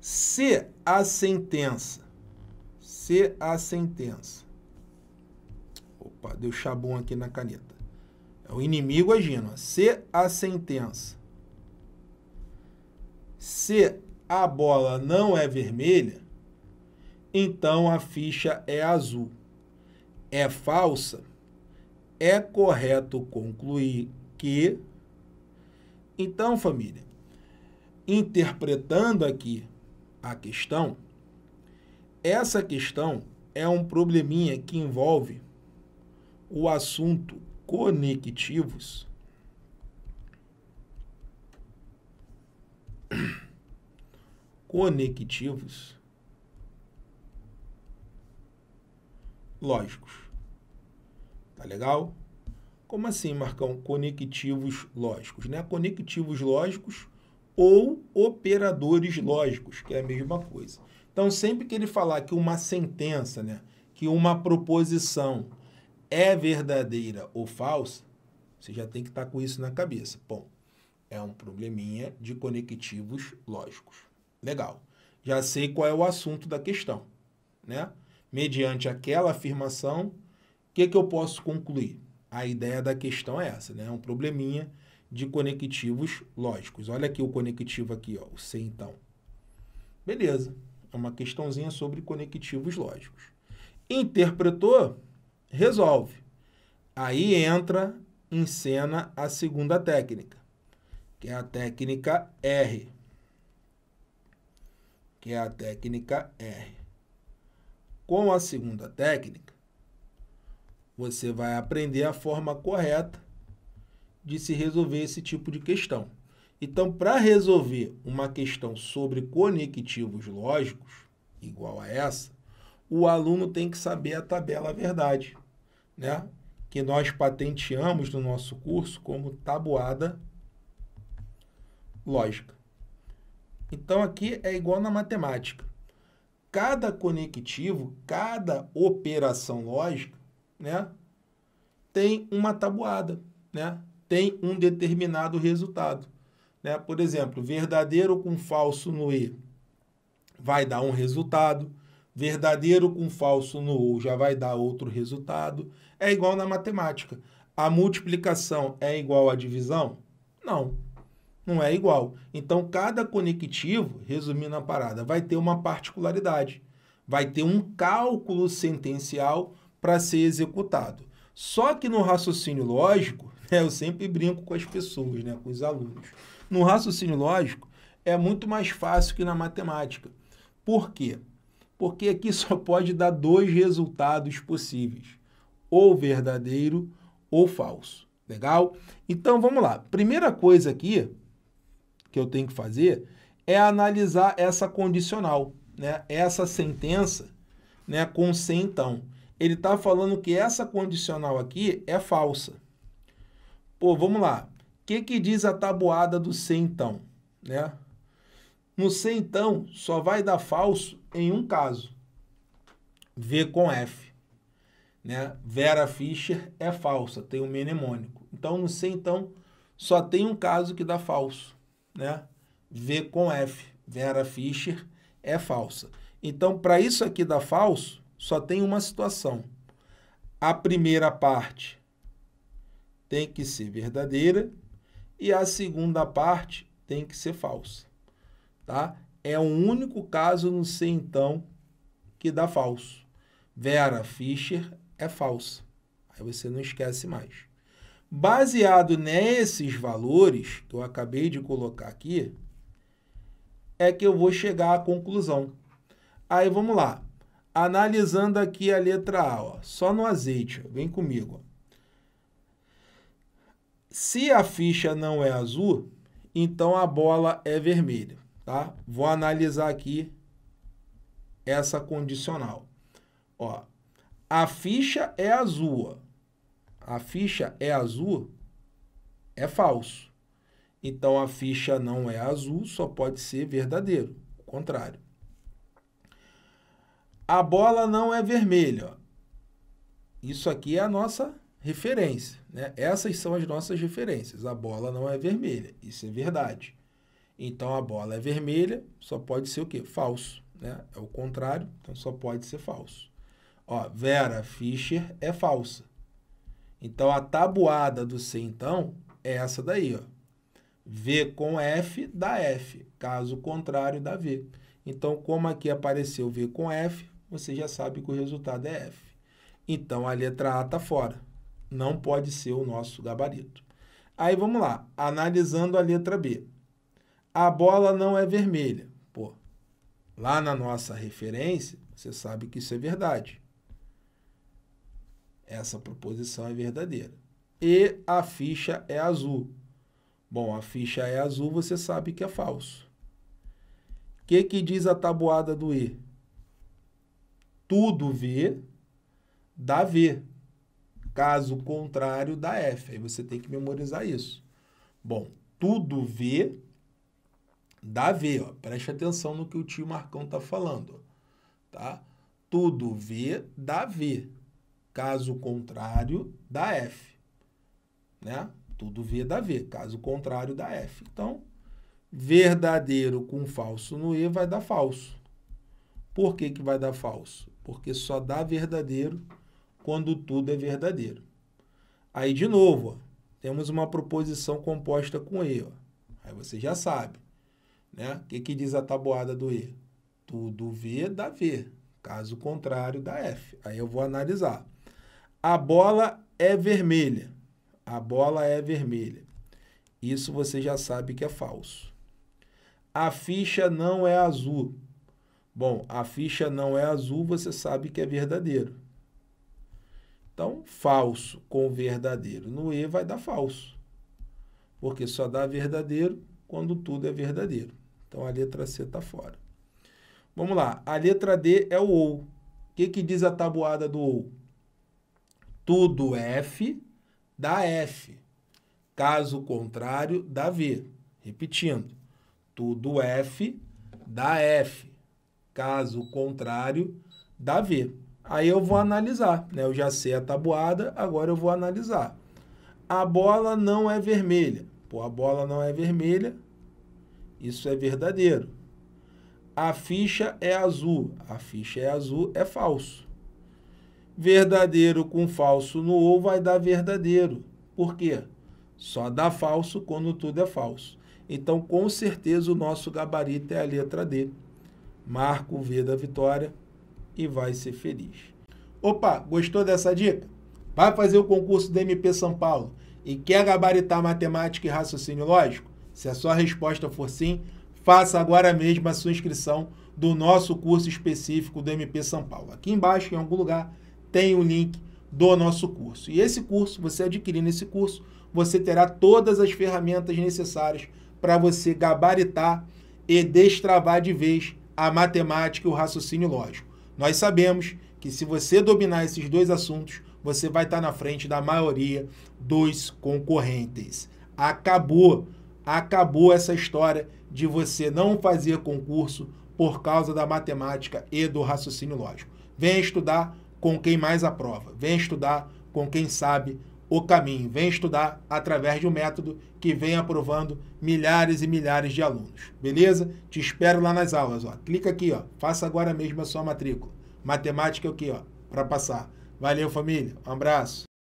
Se a sentença, se a sentença, opa, deu chabum aqui na caneta, é o inimigo agindo, se a sentença, se a bola não é vermelha, então a ficha é azul. É falsa? É correto concluir que. Então, família, interpretando aqui a questão, essa questão é um probleminha que envolve o assunto conectivos conectivos lógicos. Tá legal? Como assim, Marcão? Conectivos lógicos, né? Conectivos lógicos ou operadores lógicos, que é a mesma coisa. Então, sempre que ele falar que uma sentença, né, que uma proposição é verdadeira ou falsa, você já tem que estar tá com isso na cabeça. Bom, é um probleminha de conectivos lógicos. Legal. Já sei qual é o assunto da questão, né? Mediante aquela afirmação, o que, que eu posso concluir? A ideia da questão é essa, né? É um probleminha de conectivos lógicos. Olha aqui o conectivo aqui, ó, o C então. Beleza, é uma questãozinha sobre conectivos lógicos. Interpretou, resolve. Aí entra em cena a segunda técnica, que é a técnica R. Que é a técnica R. Com a segunda técnica, você vai aprender a forma correta de se resolver esse tipo de questão. Então, para resolver uma questão sobre conectivos lógicos, igual a essa, o aluno tem que saber a tabela verdade, né? que nós patenteamos no nosso curso como tabuada lógica. Então, aqui é igual na matemática. Cada conectivo, cada operação lógica, né, tem uma tabuada, né? tem um determinado resultado. Né? Por exemplo, verdadeiro com falso no E vai dar um resultado, verdadeiro com falso no ou já vai dar outro resultado. É igual na matemática. A multiplicação é igual à divisão? Não, não é igual. Então, cada conectivo, resumindo a parada, vai ter uma particularidade. Vai ter um cálculo sentencial para ser executado. Só que no raciocínio lógico é, eu sempre brinco com as pessoas, né? com os alunos. No raciocínio lógico, é muito mais fácil que na matemática. Por quê? Porque aqui só pode dar dois resultados possíveis: ou verdadeiro ou falso. Legal? Então vamos lá. Primeira coisa aqui que eu tenho que fazer é analisar essa condicional, né? Essa sentença, né, com se então. Ele está falando que essa condicional aqui é falsa. Pô, vamos lá. O que, que diz a tabuada do C então? Né? No C então, só vai dar falso em um caso. V com F. Né? Vera Fischer é falsa, tem um mnemônico. Então, no C então, só tem um caso que dá falso. Né? V com F. Vera Fischer é falsa. Então, para isso aqui dar falso, só tem uma situação. A primeira parte tem que ser verdadeira e a segunda parte tem que ser falsa, tá? É o único caso no C então que dá falso. Vera Fischer é falsa. Aí você não esquece mais. Baseado nesses valores que eu acabei de colocar aqui, é que eu vou chegar à conclusão. Aí vamos lá. Analisando aqui a letra A, ó, só no azeite, ó, vem comigo. Ó. Se a ficha não é azul, então a bola é vermelha, tá? Vou analisar aqui essa condicional. Ó, a ficha é azul. A ficha é azul é falso. Então a ficha não é azul, só pode ser verdadeiro, o contrário. A bola não é vermelha. Isso aqui é a nossa referência. Né? Essas são as nossas referências. A bola não é vermelha, isso é verdade. Então a bola é vermelha, só pode ser o quê? Falso. Né? É o contrário, então só pode ser falso. Ó, Vera Fischer é falsa. Então a tabuada do C então é essa daí, ó. V com F dá F, caso contrário dá V. Então, como aqui apareceu V com F, você já sabe que o resultado é F. Então a letra A está fora. Não pode ser o nosso gabarito. Aí vamos lá, analisando a letra B. A bola não é vermelha. Pô, lá na nossa referência, você sabe que isso é verdade. Essa proposição é verdadeira. E a ficha é azul. Bom, a ficha é azul, você sabe que é falso. O que, que diz a tabuada do E? Tudo V dá V. Caso contrário, dá F. Aí você tem que memorizar isso. Bom, tudo V dá V. Ó. Preste atenção no que o tio Marcão está falando. Tá? Tudo V dá V. Caso contrário, dá F. Né? Tudo V dá V. Caso contrário, dá F. Então, verdadeiro com falso no E vai dar falso. Por que, que vai dar falso? Porque só dá verdadeiro quando tudo é verdadeiro. Aí, de novo, ó, temos uma proposição composta com E. Ó. Aí você já sabe. Né? O que, que diz a tabuada do E? Tudo V dá V. Caso contrário, dá F. Aí eu vou analisar. A bola é vermelha. A bola é vermelha. Isso você já sabe que é falso. A ficha não é azul. Bom, a ficha não é azul, você sabe que é verdadeiro. Então, falso com verdadeiro no E vai dar falso. Porque só dá verdadeiro quando tudo é verdadeiro. Então, a letra C está fora. Vamos lá. A letra D é o OU. O que, que diz a tabuada do OU? Tudo F dá F. Caso contrário, dá V. Repetindo. Tudo F dá F. Caso contrário, dá V. Aí eu vou analisar, né? Eu já sei a tabuada, agora eu vou analisar. A bola não é vermelha. Pô, a bola não é vermelha. Isso é verdadeiro. A ficha é azul. A ficha é azul, é falso. Verdadeiro com falso no ou vai dar verdadeiro. Por quê? Só dá falso quando tudo é falso. Então, com certeza, o nosso gabarito é a letra D. Marco o V da vitória e vai ser feliz. Opa, gostou dessa dica? Vai fazer o concurso do MP São Paulo e quer gabaritar matemática e raciocínio lógico? Se a sua resposta for sim, faça agora mesmo a sua inscrição do nosso curso específico do MP São Paulo. Aqui embaixo, em algum lugar, tem o link do nosso curso. E esse curso, você adquirindo esse curso, você terá todas as ferramentas necessárias para você gabaritar e destravar de vez a matemática e o raciocínio lógico. Nós sabemos que se você dominar esses dois assuntos, você vai estar na frente da maioria dos concorrentes. Acabou, acabou essa história de você não fazer concurso por causa da matemática e do raciocínio lógico. Venha estudar com quem mais aprova, venha estudar com quem sabe o caminho. Vem estudar através de um método que vem aprovando milhares e milhares de alunos. Beleza? Te espero lá nas aulas. Ó. Clica aqui, ó. faça agora mesmo a sua matrícula. Matemática é aqui, ó, para passar. Valeu, família. Um abraço.